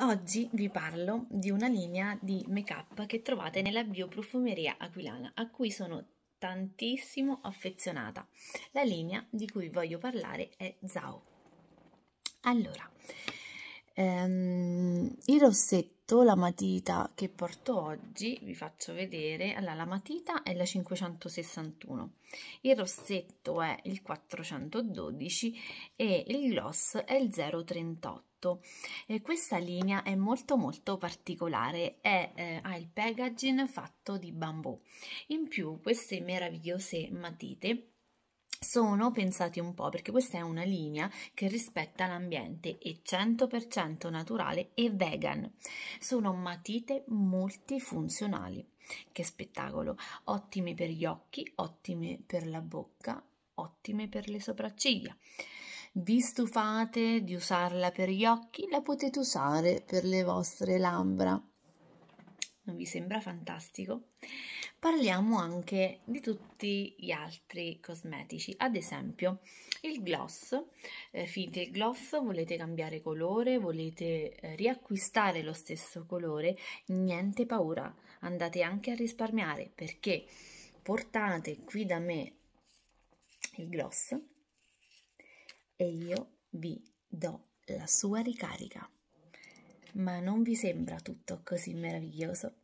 Oggi vi parlo di una linea di make-up che trovate nella bioprofumeria aquilana, a cui sono tantissimo affezionata. La linea di cui voglio parlare è Zao. Allora, ehm, i rossetti fatto la matita che porto oggi, vi faccio vedere, allora la matita è la 561, il rossetto è il 412 e il gloss è il 038. E questa linea è molto molto particolare, è, eh, ha il packaging fatto di bambù. In più queste meravigliose matite sono pensati un po' perché questa è una linea che rispetta l'ambiente, è 100% naturale e vegan. Sono matite multifunzionali. Che spettacolo! Ottime per gli occhi, ottime per la bocca, ottime per le sopracciglia. Vi stufate di usarla per gli occhi? La potete usare per le vostre labbra non vi sembra fantastico? Parliamo anche di tutti gli altri cosmetici, ad esempio il gloss, eh, finite il gloss, volete cambiare colore, volete eh, riacquistare lo stesso colore, niente paura, andate anche a risparmiare perché portate qui da me il gloss e io vi do la sua ricarica ma non vi sembra tutto così meraviglioso?